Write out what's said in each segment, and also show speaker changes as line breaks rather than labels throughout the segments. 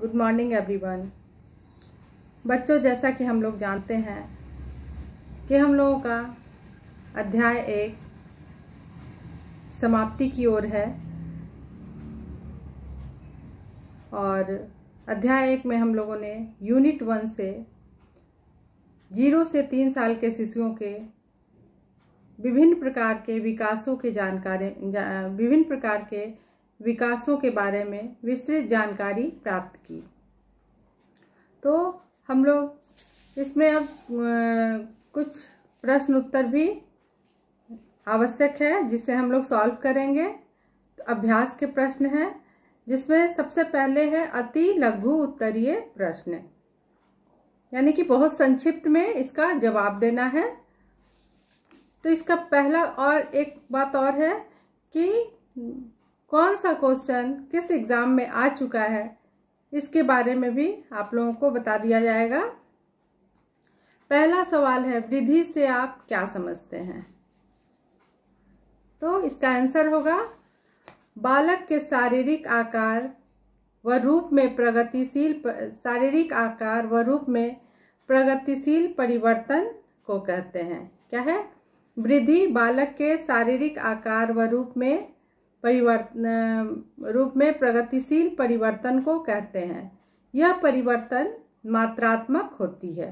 Good morning everyone बच्चों जैसा कि हम लोग जानते हैं कि हम लोगों का अध्याय एक समाप्ति की ओर है और अध्याय एक में हम लोगों ने यूनिट वन से जीरो से तीन साल के शिशुओं के विभिन्न प्रकार के विकासों के जानकारी जा, विभिन्न प्रकार के विकासों के बारे में विस्तृत जानकारी प्राप्त की तो हम लोग इसमें अब कुछ प्रश्न उत्तर भी आवश्यक है जिसे हम लोग सॉल्व करेंगे तो अभ्यास के प्रश्न हैं जिसमें सबसे पहले है अति लघु उत्तरीय प्रश्न यानी कि बहुत संक्षिप्त में इसका जवाब देना है तो इसका पहला और एक बात और है कि कौन सा क्वेश्चन किस एग्ज़ाम में आ चुका है इसके बारे में भी आप लोगों को बता दिया जाएगा पहला सवाल है वृद्धि से आप क्या समझते हैं तो इसका आंसर होगा बालक के शारीरिक आकार व रूप में प्रगतिशील शारीरिक आकार व रूप में प्रगतिशील परिवर्तन को कहते हैं क्या है वृद्धि बालक के शारीरिक आकार व रूप में परिवर्तन रूप में प्रगतिशील परिवर्तन को कहते हैं यह परिवर्तन मात्रात्मक होती है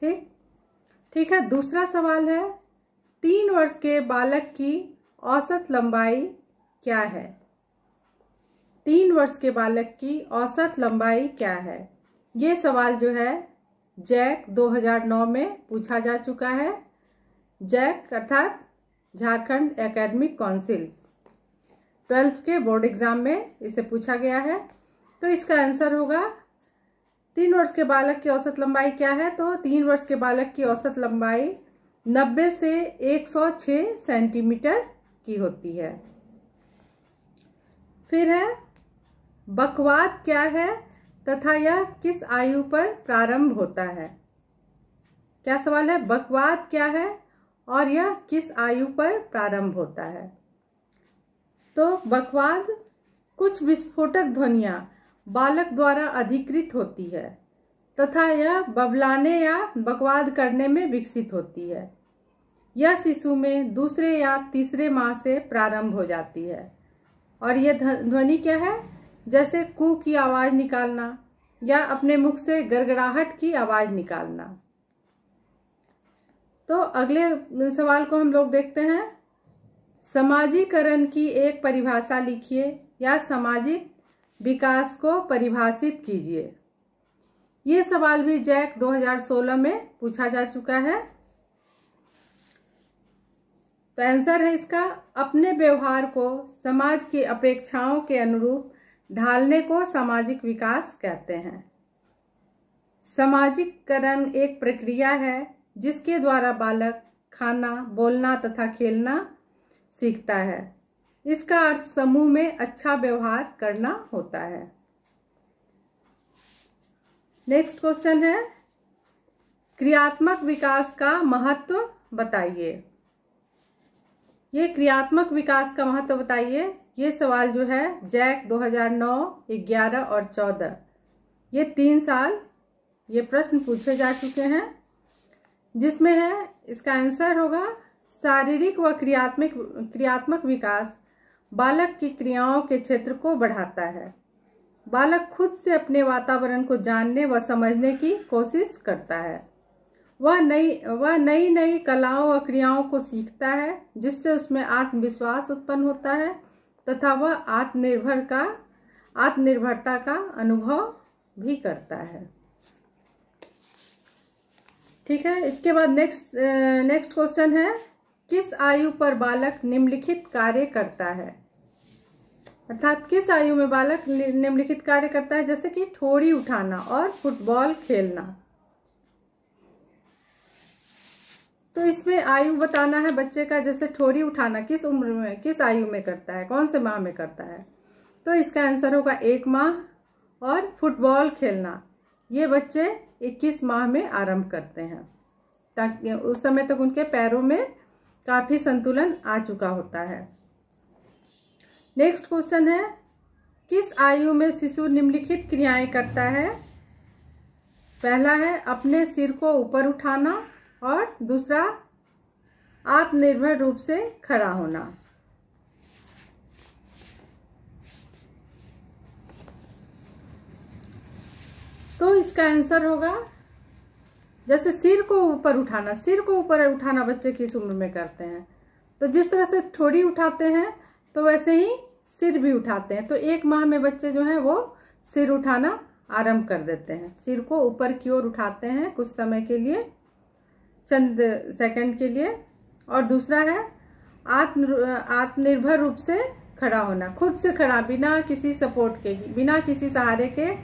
ठीक ठीक है दूसरा सवाल है तीन वर्ष के बालक की औसत लंबाई क्या है तीन वर्ष के बालक की औसत लंबाई क्या है ये सवाल जो है जैक 2009 में पूछा जा चुका है जैक अर्थात झारखंड एकेडमिक काउंसिल ट्वेल्थ के बोर्ड एग्जाम में इसे पूछा गया है तो इसका आंसर होगा तीन वर्ष के बालक की औसत लंबाई क्या है तो तीन वर्ष के बालक की औसत लंबाई 90 से 106 सेंटीमीटर की होती है फिर है बकवाद क्या है तथा यह किस आयु पर प्रारंभ होता है क्या सवाल है बकवाद क्या है और यह किस आयु पर प्रारंभ होता है तो बकवाद कुछ विस्फोटक ध्वनिया बालक द्वारा अधिकृत होती है तथा यह बबलाने या बकवाद करने में विकसित होती है यह शिशु में दूसरे या तीसरे माह से प्रारंभ हो जाती है और यह ध्वनि क्या है जैसे कू की आवाज़ निकालना या अपने मुख से गड़गड़ाहट की आवाज़ निकालना तो अगले सवाल को हम लोग देखते हैं समाजीकरण की एक परिभाषा लिखिए या सामाजिक विकास को परिभाषित कीजिए ये सवाल भी जैक 2016 में पूछा जा चुका है तो आंसर है इसका अपने व्यवहार को समाज की अपेक्षाओं के अनुरूप ढालने को सामाजिक विकास कहते हैं सामाजिककरण एक प्रक्रिया है जिसके द्वारा बालक खाना बोलना तथा खेलना सीखता है इसका अर्थ समूह में अच्छा व्यवहार करना होता है नेक्स्ट क्वेश्चन है क्रियात्मक विकास का महत्व बताइए ये क्रियात्मक विकास का महत्व बताइए ये सवाल जो है जैक 2009, 11 और 14 ये तीन साल ये प्रश्न पूछे जा चुके हैं जिसमें है इसका आंसर होगा शारीरिक व क्रियात्मक क्रियात्मक विकास बालक की क्रियाओं के क्षेत्र को बढ़ाता है बालक खुद से अपने वातावरण को जानने व समझने की कोशिश करता है वह नई वह नई नई कलाओं व क्रियाओं को सीखता है जिससे उसमें आत्मविश्वास उत्पन्न होता है तथा वह आत्मनिर्भर का आत्मनिर्भरता का अनुभव भी करता है ठीक है इसके बाद नेक्स्ट नेक्स्ट क्वेश्चन है किस आयु पर बालक निम्नलिखित कार्य करता है अर्थात किस आयु में बालक निम्नलिखित कार्य करता है जैसे कि ठोड़ी उठाना और फुटबॉल खेलना तो इसमें आयु बताना है बच्चे का जैसे ठोरी उठाना किस उम्र में किस आयु में करता है कौन से माह में करता है तो इसका आंसर होगा एक माह और फुटबॉल खेलना ये बच्चे 21 माह में आरंभ करते हैं ताकि उस समय तक उनके पैरों में काफ़ी संतुलन आ चुका होता है नेक्स्ट क्वेश्चन है किस आयु में शिशु निम्नलिखित क्रियाएं करता है पहला है अपने सिर को ऊपर उठाना और दूसरा आत्मनिर्भर रूप से खड़ा होना तो इसका आंसर होगा जैसे सिर को ऊपर उठाना सिर को ऊपर उठाना बच्चे की उम्र में करते हैं तो जिस तरह से थोड़ी उठाते हैं तो वैसे ही सिर भी उठाते हैं तो एक माह में बच्चे जो हैं वो सिर उठाना आरंभ कर देते हैं सिर को ऊपर की ओर उठाते हैं कुछ समय के लिए चंद सेकंड के लिए और दूसरा है आत्म आत्मनिर्भर रूप से खड़ा होना खुद से खड़ा बिना किसी सपोर्ट के बिना किसी सहारे के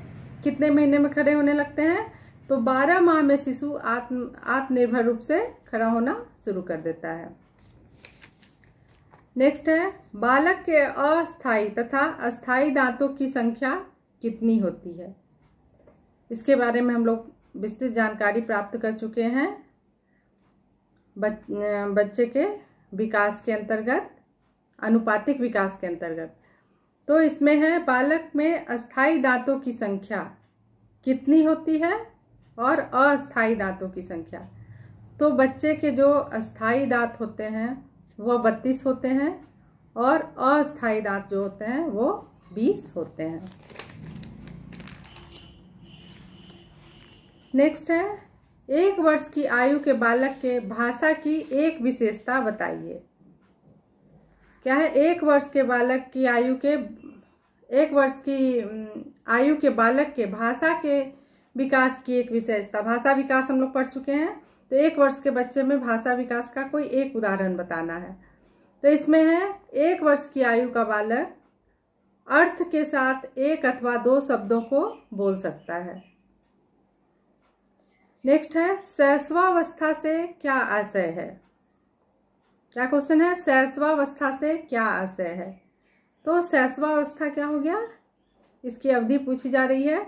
कितने महीने में खड़े होने लगते हैं तो 12 माह में शिशु आत्म आत्मनिर्भर रूप से खड़ा होना शुरू कर देता है नेक्स्ट है बालक के अस्थाई तथा अस्थाई दांतों की संख्या कितनी होती है इसके बारे में हम लोग विस्तृत जानकारी प्राप्त कर चुके हैं बच, बच्चे के विकास के अंतर्गत अनुपातिक विकास के अंतर्गत तो इसमें है बालक में अस्थाई दांतों की संख्या कितनी होती है और अस्थाई दांतों की संख्या तो बच्चे के जो अस्थाई दांत होते हैं वह बत्तीस होते हैं और अस्थाई दांत जो होते हैं वो बीस होते हैं नेक्स्ट है एक वर्ष की आयु के बालक के भाषा की एक विशेषता बताइए क्या है एक वर्ष के बालक की आयु के एक वर्ष की आयु के बालक के भाषा के विकास की एक विशेषता भाषा विकास हम लोग पढ़ चुके हैं तो एक वर्ष के बच्चे में भाषा विकास का कोई एक उदाहरण बताना है तो इसमें है एक वर्ष की आयु का बालक अर्थ के साथ एक अथवा दो शब्दों को बोल सकता है नेक्स्ट है सहस्वावस्था से क्या आशय है क्या क्वेश्चन है सहस्वावस्था से क्या आशय है तो सहस्वावस्था क्या हो गया इसकी अवधि पूछी जा रही है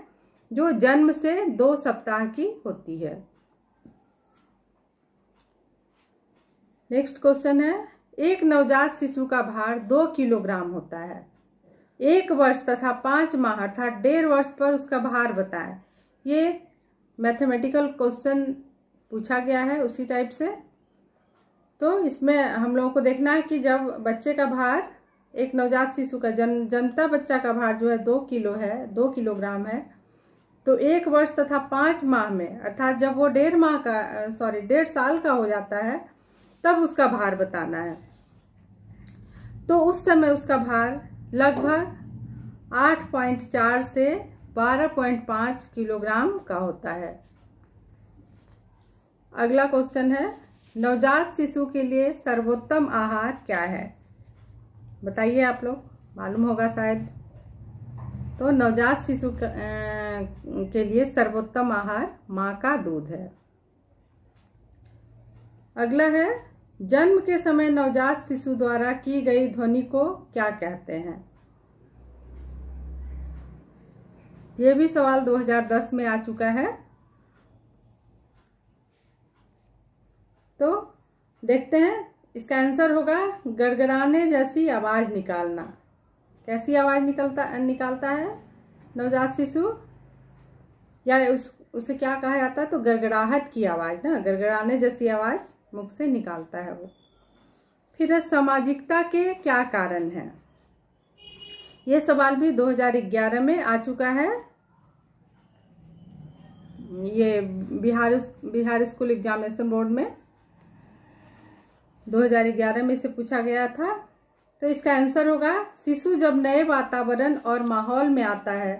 जो जन्म से दो सप्ताह की होती है नेक्स्ट क्वेश्चन है एक नवजात शिशु का भार दो किलोग्राम होता है एक वर्ष तथा पांच माह अर्थात डेढ़ वर्ष पर उसका भार बताएं ये मैथमेटिकल क्वेश्चन पूछा गया है उसी टाइप से तो इसमें हम लोगों को देखना है कि जब बच्चे का भार एक नवजात शिशु का जन्म जनता बच्चा का भार जो है दो किलो है दो किलोग्राम है तो एक वर्ष तथा पांच माह में अर्थात जब वो डेढ़ माह का सॉरी डेढ़ साल का हो जाता है तब उसका भार बताना है तो उस समय उसका भार लगभग 8.4 से 12.5 किलोग्राम का होता है अगला क्वेश्चन है नवजात शिशु के लिए सर्वोत्तम आहार क्या है बताइए आप लोग मालूम होगा शायद तो नवजात शिशु के लिए सर्वोत्तम आहार माँ का दूध है अगला है जन्म के समय नवजात शिशु द्वारा की गई ध्वनि को क्या कहते हैं ये भी सवाल 2010 में आ चुका है तो देखते हैं इसका आंसर होगा गड़गड़ाने जैसी आवाज निकालना कैसी आवाज़ निकलता निकालता है नवजात शिशु या उस उसे क्या कहा जाता है तो गड़गड़ाहट की आवाज़ ना गड़गड़ाने जैसी आवाज़ मुख से निकालता है वो फिर सामाजिकता के क्या कारण हैं ये सवाल भी 2011 में आ चुका है ये Bihar Bihar school examination board में 2011 में इसे पूछा गया था तो इसका आंसर होगा शिशु जब नए वातावरण और माहौल में आता है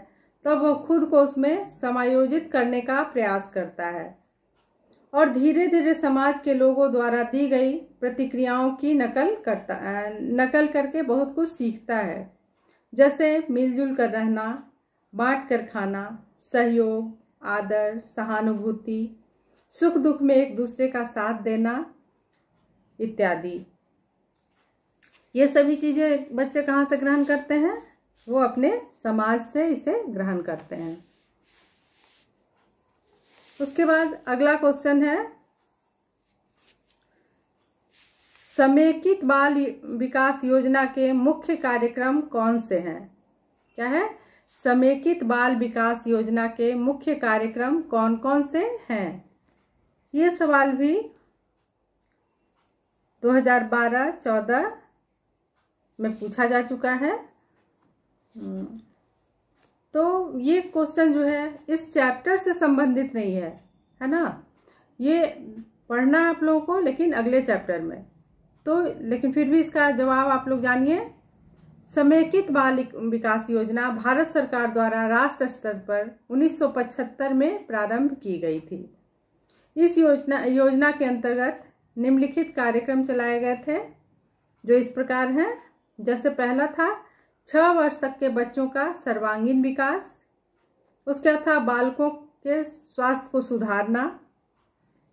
तब वह खुद को उसमें समायोजित करने का प्रयास करता है और धीरे धीरे समाज के लोगों द्वारा दी गई प्रतिक्रियाओं की नकल करता नकल करके बहुत कुछ सीखता है जैसे मिलजुल कर रहना बांट कर खाना सहयोग आदर सहानुभूति सुख दुख में एक दूसरे का साथ देना इत्यादि ये सभी चीज़ें बच्चे कहाँ से ग्रहण करते हैं वो अपने समाज से इसे ग्रहण करते हैं उसके बाद अगला क्वेश्चन है समेकित बाल विकास योजना के मुख्य कार्यक्रम कौन से हैं क्या है समेकित बाल विकास योजना के मुख्य कार्यक्रम कौन कौन से हैं ये सवाल भी 2012, 14 में पूछा जा चुका है हम्म। तो ये क्वेश्चन जो है इस चैप्टर से संबंधित नहीं है है ना ये पढ़ना आप लोगों को लेकिन अगले चैप्टर में तो लेकिन फिर भी इसका जवाब आप लोग जानिए समेकित बाल विकास योजना भारत सरकार द्वारा राष्ट्र स्तर पर 1975 में प्रारंभ की गई थी इस योजना योजना के अंतर्गत निम्नलिखित कार्यक्रम चलाए गए थे जो इस प्रकार हैं जैसे पहला था छह वर्ष तक के बच्चों का सर्वांगीण विकास उसके बाद था बालकों के स्वास्थ्य को सुधारना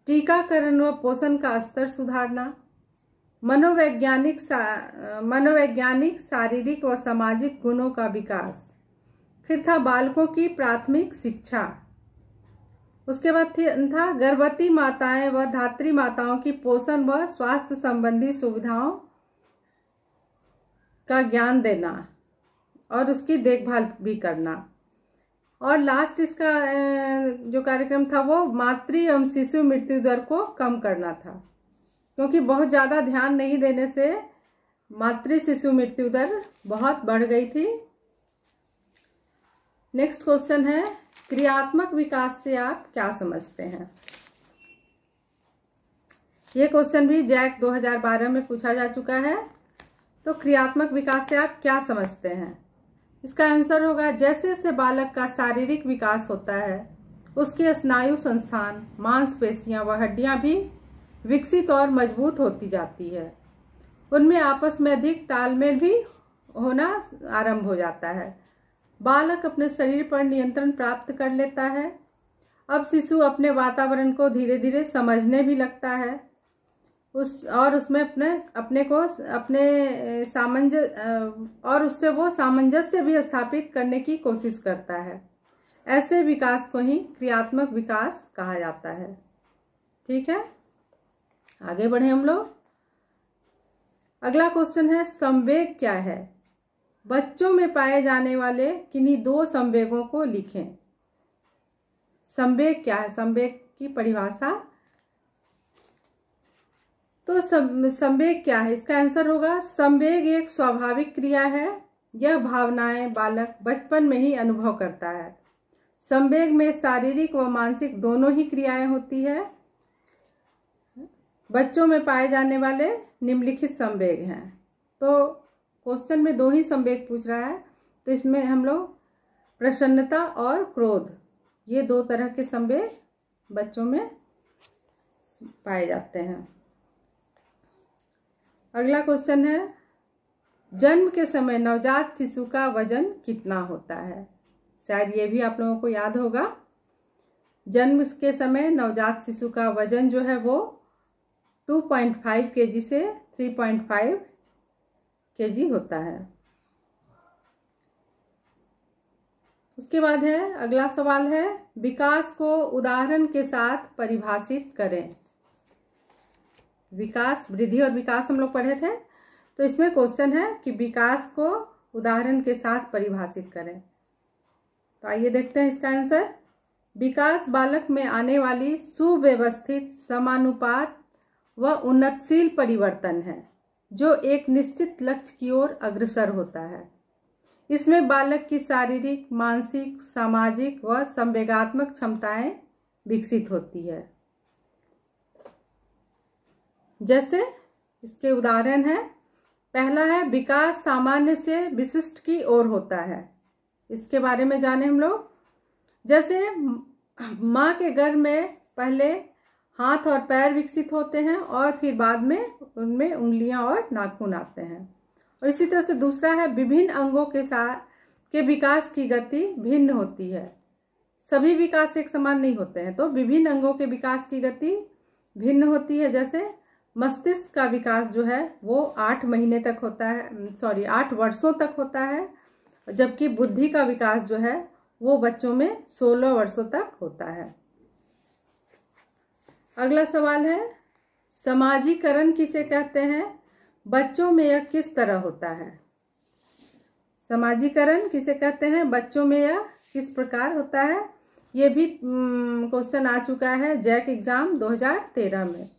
टीकाकरण व पोषण का स्तर सुधारना मनोवैज्ञानिक सा, मनोवैज्ञानिक शारीरिक व सामाजिक गुणों का विकास फिर था बालकों की प्राथमिक शिक्षा उसके बाद था गर्भवती माताएं व धात्री माताओं की पोषण व स्वास्थ्य संबंधी सुविधाओं का ज्ञान देना और उसकी देखभाल भी करना और लास्ट इसका जो कार्यक्रम था वो मातृ एवं शिशु मृत्यु दर को कम करना था क्योंकि बहुत ज़्यादा ध्यान नहीं देने से मातृ शिशु मृत्यु दर बहुत बढ़ गई थी नेक्स्ट क्वेश्चन है क्रियात्मक विकास से आप क्या समझते हैं ये क्वेश्चन भी जैक 2012 में पूछा जा चुका है तो क्रियात्मक विकास से आप क्या समझते हैं इसका आंसर होगा जैसे जैसे बालक का शारीरिक विकास होता है उसके स्नायु संस्थान मांसपेशियां व हड्डियां भी विकसित और मजबूत होती जाती है उनमें आपस में अधिक तालमेल भी होना आरंभ हो जाता है बालक अपने शरीर पर नियंत्रण प्राप्त कर लेता है अब शिशु अपने वातावरण को धीरे धीरे समझने भी लगता है उस और उसमें अपने अपने को अपने सामंज और उससे वो सामंजस्य भी स्थापित करने की कोशिश करता है ऐसे विकास को ही क्रियात्मक विकास कहा जाता है ठीक है आगे बढ़े हम लोग अगला क्वेश्चन है संवेग क्या है बच्चों में पाए जाने वाले किन्हीं दो संवेगों को लिखें संवेग क्या है संवेग की परिभाषा तो संवेग क्या है इसका आंसर होगा संवेग एक स्वाभाविक क्रिया है यह भावनाएं बालक बचपन में ही अनुभव करता है संवेग में शारीरिक व मानसिक दोनों ही क्रियाएं होती है बच्चों में पाए जाने वाले निम्नलिखित संवेग हैं तो क्वेश्चन में दो ही संवेग पूछ रहा है तो इसमें हम लोग प्रसन्नता और क्रोध ये दो तरह के संवेग बच्चों में पाए जाते हैं अगला क्वेश्चन है जन्म के समय नवजात शिशु का वजन कितना होता है शायद ये भी आप लोगों को याद होगा जन्म के समय नवजात शिशु का वजन जो है वो 2.5 पॉइंट से 3.5 पॉइंट होता है उसके बाद है अगला सवाल है विकास को उदाहरण के साथ परिभाषित करें विकास वृद्धि और विकास हम लोग पढ़े थे तो इसमें क्वेश्चन है कि विकास को उदाहरण के साथ परिभाषित करें तो आइए देखते हैं इसका आंसर विकास बालक में आने वाली सुव्यवस्थित समानुपात व उन्नतशील परिवर्तन है जो एक निश्चित लक्ष्य की ओर अग्रसर होता है इसमें बालक की शारीरिक मानसिक सामाजिक व संवेगात्मक क्षमताएं विकसित होती है जैसे इसके उदाहरण हैं पहला है विकास सामान्य से विशिष्ट की ओर होता है इसके बारे में जाने हम लोग जैसे माँ के घर में पहले हाथ और पैर विकसित होते हैं और फिर बाद में उनमें उंगलियां और नाखून आते हैं और इसी तरह से दूसरा है विभिन्न अंगों के साथ के विकास की गति भिन्न होती है सभी विकास एक समान नहीं होते हैं तो विभिन्न अंगों के विकास की गति भिन्न होती है जैसे मस्तिष्क का विकास जो है वो आठ महीने तक होता है सॉरी आठ वर्षों तक होता है जबकि बुद्धि का विकास जो है वो बच्चों में सोलह वर्षों तक होता है अगला सवाल है समाजीकरण किसे कहते हैं बच्चों में यह किस तरह होता है समाजीकरण किसे कहते हैं बच्चों में यह किस प्रकार होता है ये भी क्वेश्चन आ चुका है जैक एग्ज़ाम 2013 में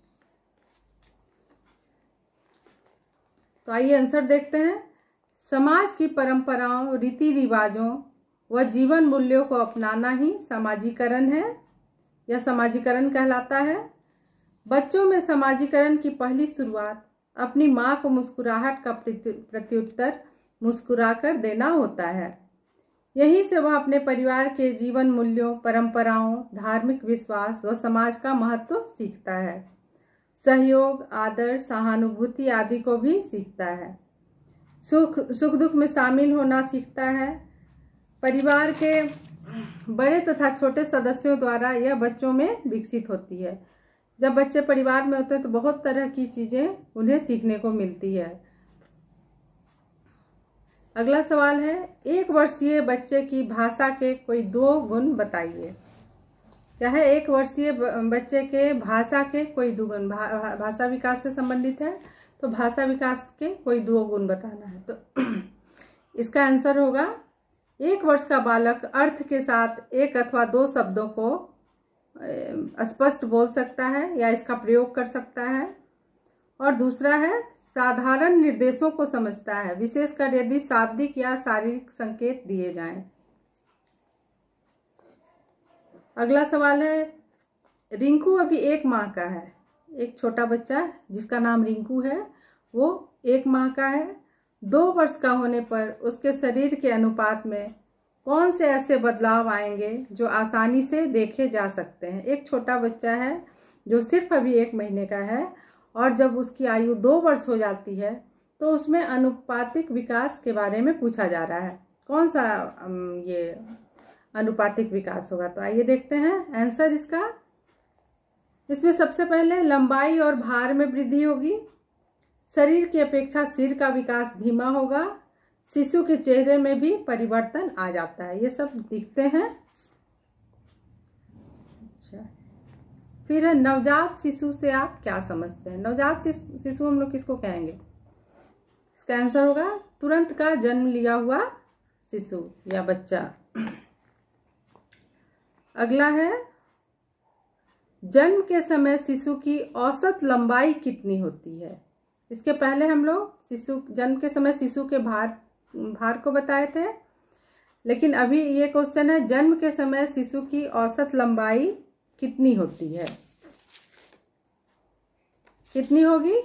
तो आइए आंसर देखते हैं समाज की परंपराओं रीति रिवाजों व जीवन मूल्यों को अपनाना ही सामाजिकरण है या समाजीकरण कहलाता है बच्चों में समाजीकरण की पहली शुरुआत अपनी माँ को मुस्कुराहट का प्रत्युत्तर मुस्कुराकर देना होता है यहीं से वह अपने परिवार के जीवन मूल्यों परंपराओं धार्मिक विश्वास व समाज का महत्व सीखता है सहयोग आदर सहानुभूति आदि को भी सीखता है सुख सुख दुख में शामिल होना सीखता है परिवार के बड़े तथा छोटे सदस्यों द्वारा यह बच्चों में विकसित होती है जब बच्चे परिवार में होते हैं तो बहुत तरह की चीज़ें उन्हें सीखने को मिलती है अगला सवाल है एक वर्षीय बच्चे की भाषा के कोई दो गुण बताइए है एक वर्षीय बच्चे के भाषा के कोई दो गुण भा, भाषा विकास से संबंधित है तो भाषा विकास के कोई दो गुण बताना है तो इसका आंसर होगा एक वर्ष का बालक अर्थ के साथ एक अथवा दो शब्दों को स्पष्ट बोल सकता है या इसका प्रयोग कर सकता है और दूसरा है साधारण निर्देशों को समझता है विशेषकर यदि शाब्दिक या शारीरिक संकेत दिए जाएं अगला सवाल है रिंकू अभी एक माह का है एक छोटा बच्चा जिसका नाम रिंकू है वो एक माह का है दो वर्ष का होने पर उसके शरीर के अनुपात में कौन से ऐसे बदलाव आएंगे जो आसानी से देखे जा सकते हैं एक छोटा बच्चा है जो सिर्फ अभी एक महीने का है और जब उसकी आयु दो वर्ष हो जाती है तो उसमें अनुपातिक विकास के बारे में पूछा जा रहा है कौन सा ये अनुपातिक विकास होगा तो आइए देखते हैं आंसर इसका इसमें सबसे पहले लंबाई और भार में वृद्धि होगी शरीर की अपेक्षा सिर का विकास धीमा होगा शिशु के चेहरे में भी परिवर्तन आ जाता है ये सब दिखते हैं अच्छा फिर है नवजात शिशु से आप क्या समझते हैं नवजात शिशु हम लोग किसको कहेंगे इसका आंसर होगा तुरंत का जन्म लिया हुआ शिशु या बच्चा अगला है जन्म के समय शिशु की औसत लंबाई कितनी होती है इसके पहले हम लोग शिशु जन्म के समय शिशु के भार भार को बताए थे लेकिन अभी ये क्वेश्चन है जन्म के समय शिशु की औसत लंबाई कितनी होती है कितनी होगी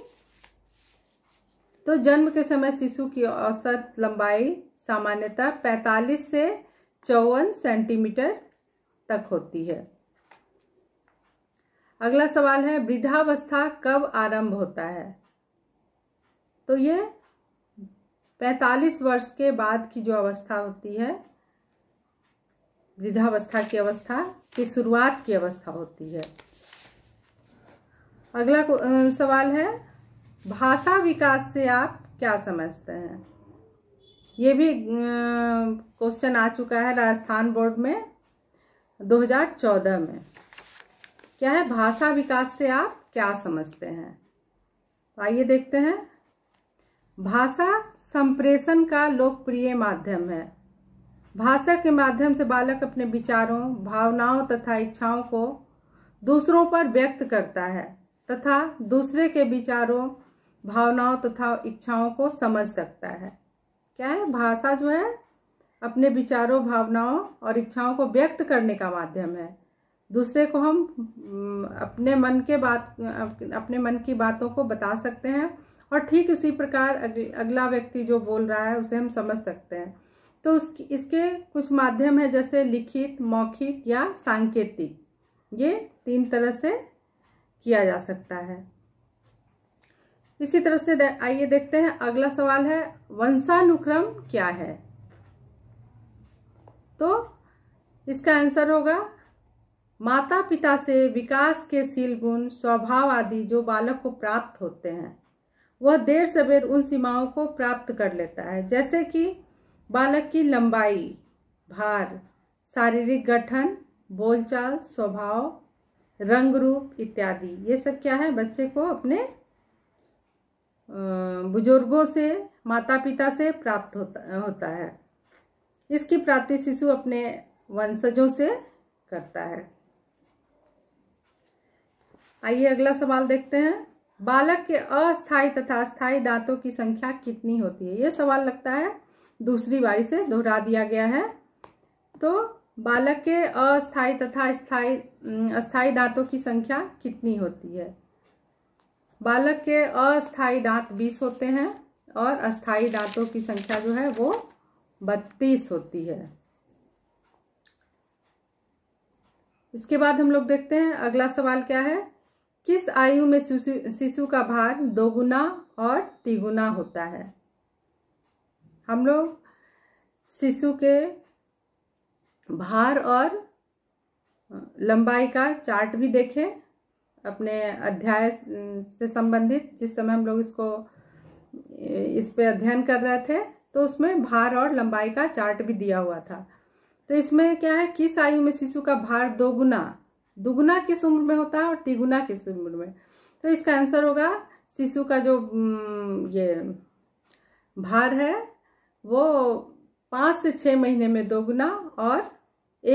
तो जन्म के समय शिशु की औसत लंबाई सामान्यतः 45 से चौवन सेंटीमीटर तक होती है अगला सवाल है वृद्धावस्था कब आरंभ होता है तो ये 45 वर्ष के बाद की जो अवस्था होती है वृद्धावस्था की अवस्था की शुरुआत की अवस्था होती है अगला सवाल है भाषा विकास से आप क्या समझते हैं ये भी क्वेश्चन आ चुका है राजस्थान बोर्ड में 2014 में क्या है भाषा विकास से आप क्या समझते हैं तो आइए देखते हैं भाषा संप्रेषण का लोकप्रिय माध्यम है भाषा के माध्यम से बालक अपने विचारों भावनाओं तथा इच्छाओं को दूसरों पर व्यक्त करता है तथा दूसरे के विचारों भावनाओं तथा इच्छाओं को समझ सकता है क्या है भाषा जो है अपने विचारों भावनाओं और इच्छाओं को व्यक्त करने का माध्यम है दूसरे को हम अपने मन के बात अपने मन की बातों को बता सकते हैं और ठीक उसी प्रकार अगला व्यक्ति जो बोल रहा है उसे हम समझ सकते हैं तो उसकी इसके कुछ माध्यम है जैसे लिखित मौखिक या सांकेतिक ये तीन तरह से किया जा सकता है इसी तरह से आइए देखते हैं अगला सवाल है वंशानुक्रम क्या है तो इसका आंसर होगा माता पिता से विकास के सील गुण स्वभाव आदि जो बालक को प्राप्त होते हैं वह देर सवेर उन सीमाओं को प्राप्त कर लेता है जैसे कि बालक की लंबाई भार शारीरिक गठन बोलचाल स्वभाव रंग रूप इत्यादि ये सब क्या है बच्चे को अपने बुजुर्गों से माता पिता से प्राप्त होता होता है इसकी प्राप्ति शिशु अपने वंशजों से करता है आइए अगला सवाल देखते हैं बालक के अस्थायी तथा स्थायी दांतों की संख्या कितनी होती है यह सवाल लगता है दूसरी बारी से दोहरा दिया गया है तो बालक के अस्थायी तथा स्थाई अस्थायी दांतों की संख्या कितनी होती है बालक के अस्थायी दांत बीस होते हैं और अस्थायी दांतों की संख्या जो है वो बत्तीस होती है इसके बाद हम लोग देखते हैं अगला सवाल क्या है किस आयु में शिशु का भार दोगुना और तिगुना होता है हम लोग शिशु के भार और लंबाई का चार्ट भी देखें अपने अध्याय से संबंधित जिस समय हम लोग इसको इस पे अध्ययन कर रहे थे तो उसमें भार और लंबाई का चार्ट भी दिया हुआ था तो इसमें क्या है किस आयु में शिशु का भार दोगुना दुगुना किस उम्र में होता है और तिगुना किस उम्र में तो इसका आंसर होगा शिशु का जो ये भार है वो पाँच से छः महीने में दोगुना और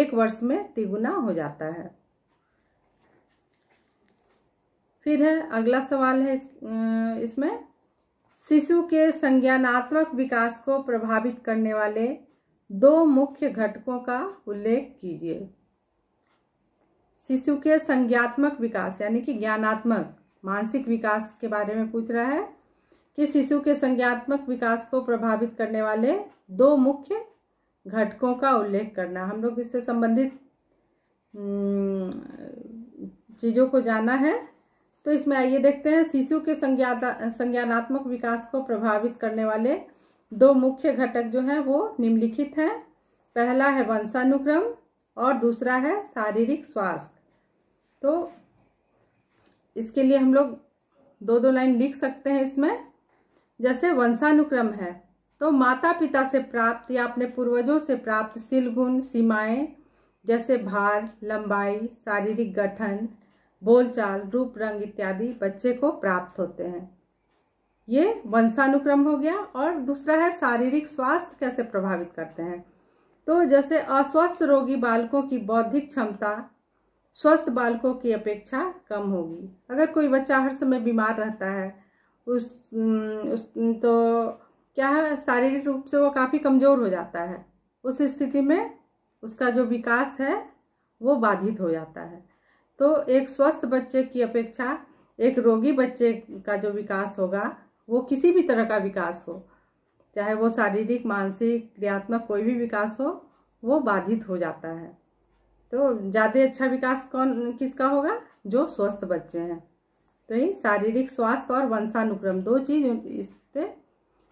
एक वर्ष में तिगुना हो जाता है फिर है अगला सवाल है इस, इसमें शिशु के संज्ञानात्मक विकास को प्रभावित करने वाले दो मुख्य घटकों का उल्लेख कीजिए शिशु के संज्ञात्मक विकास यानी कि ज्ञानात्मक मानसिक विकास के बारे में पूछ रहा है कि शिशु के संज्ञात्मक विकास को प्रभावित करने वाले दो मुख्य घटकों का उल्लेख करना हम लोग इससे संबंधित हम्म, चीज़ों को जाना है तो इसमें आइए देखते हैं शिशु के संज्ञानात्मक विकास को प्रभावित करने वाले दो मुख्य घटक जो हैं वो निम्नलिखित हैं पहला है वंशानुक्रम और दूसरा है शारीरिक स्वास्थ्य तो इसके लिए हम लोग दो दो लाइन लिख सकते हैं इसमें जैसे वंशानुक्रम है तो माता पिता से प्राप्त या अपने पूर्वजों से प्राप्त सिलगुण सीमाएं जैसे भार लंबाई शारीरिक गठन बोलचाल रूप रंग इत्यादि बच्चे को प्राप्त होते हैं ये वंशानुक्रम हो गया और दूसरा है शारीरिक स्वास्थ्य कैसे प्रभावित करते हैं तो जैसे अस्वस्थ रोगी बालकों की बौद्धिक क्षमता स्वस्थ बालकों की अपेक्षा कम होगी अगर कोई बच्चा हर समय बीमार रहता है उस उस तो क्या है शारीरिक रूप से वो काफ़ी कमज़ोर हो जाता है उस स्थिति में उसका जो विकास है वो बाधित हो जाता है तो एक स्वस्थ बच्चे की अपेक्षा एक रोगी बच्चे का जो विकास होगा वो किसी भी तरह का विकास हो चाहे वो शारीरिक मानसिक क्रियात्मक कोई भी विकास हो वो बाधित हो जाता है तो ज़्यादा अच्छा विकास कौन किसका होगा जो स्वस्थ बच्चे हैं तो ये शारीरिक स्वास्थ्य और वंशानुक्रम दो चीज़ इस पर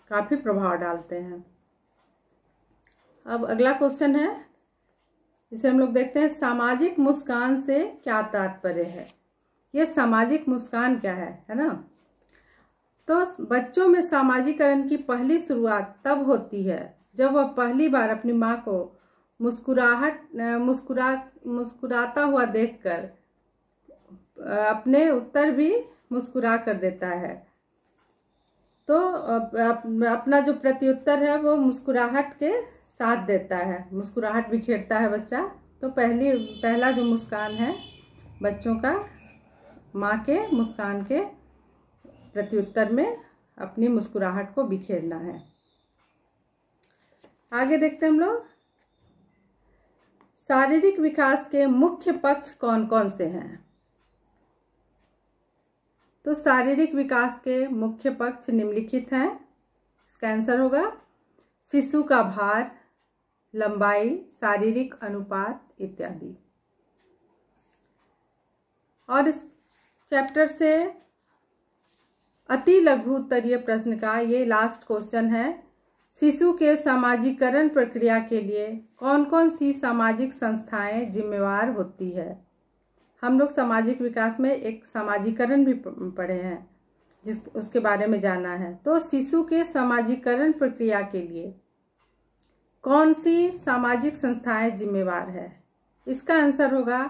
काफ़ी प्रभाव डालते हैं अब अगला क्वेश्चन है इसे हम लोग देखते हैं सामाजिक मुस्कान से क्या तात्पर्य है यह सामाजिक मुस्कान क्या है है ना तो बच्चों में सामाजिकरण की पहली शुरुआत तब होती है जब वह पहली बार अपनी माँ को मुस्कुराहट मुस्कुरा मुस्कुराता हुआ देखकर अपने उत्तर भी मुस्कुरा कर देता है तो अप, अपना जो प्रत्युत्तर है वो मुस्कुराहट के साथ देता है मुस्कुराहट बिखेरता है बच्चा तो पहली पहला जो मुस्कान है बच्चों का माँ के मुस्कान के प्रत्युत्तर में अपनी मुस्कुराहट को बिखेरना है आगे देखते हम लोग शारीरिक विकास के मुख्य पक्ष कौन कौन से हैं तो शारीरिक विकास के मुख्य पक्ष निम्नलिखित हैं इसका आंसर होगा शिशु का भार लंबाई शारीरिक अनुपात इत्यादि और इस चैप्टर से अति लघु उत्तरीय प्रश्न का ये लास्ट क्वेश्चन है शिशु के सामाजिकरण प्रक्रिया के लिए कौन कौन सी सामाजिक संस्थाएं जिम्मेवार होती है हम लोग सामाजिक विकास में एक सामाजिकरण भी पढ़े हैं जिस उसके बारे में जाना है तो शिशु के सामाजिकरण प्रक्रिया के लिए कौन सी सामाजिक संस्थाएं जिम्मेवार है इसका आंसर होगा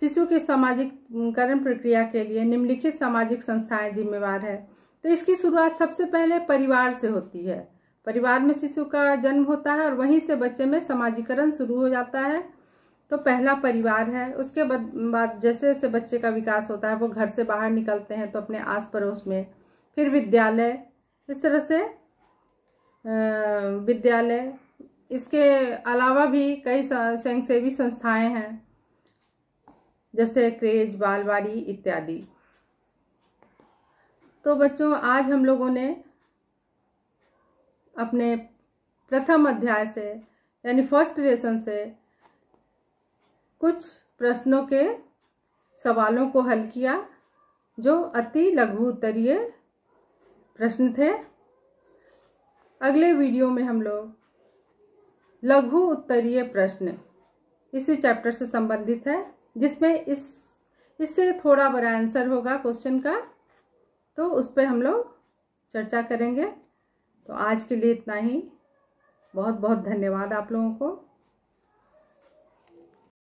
शिशु के सामाजिकरण प्रक्रिया के लिए निम्नलिखित सामाजिक संस्थाएं जिम्मेवार है तो इसकी शुरुआत सबसे पहले परिवार से होती है परिवार में शिशु का जन्म होता है और वहीं से बच्चे में समाजीकरण शुरू हो जाता है तो पहला परिवार है उसके बाद जैसे जैसे बच्चे का विकास होता है वो घर से बाहर निकलते हैं तो अपने आस पड़ोस में फिर विद्यालय इस तरह से विद्यालय इसके अलावा भी कई स्वयंसेवी संस्थाएं हैं जैसे क्रेज बालवाड़ी इत्यादि तो बच्चों आज हम लोगों ने अपने प्रथम अध्याय से यानी फर्स्ट लेसन से कुछ प्रश्नों के सवालों को हल किया जो अति लघु उत्तरीय प्रश्न थे अगले वीडियो में हम लोग लघु उत्तरीय प्रश्न इसी चैप्टर से संबंधित है जिसमें इस इससे थोड़ा बड़ा आंसर होगा क्वेश्चन का तो उस पर हम लोग चर्चा करेंगे तो आज के लिए इतना ही बहुत बहुत धन्यवाद आप लोगों को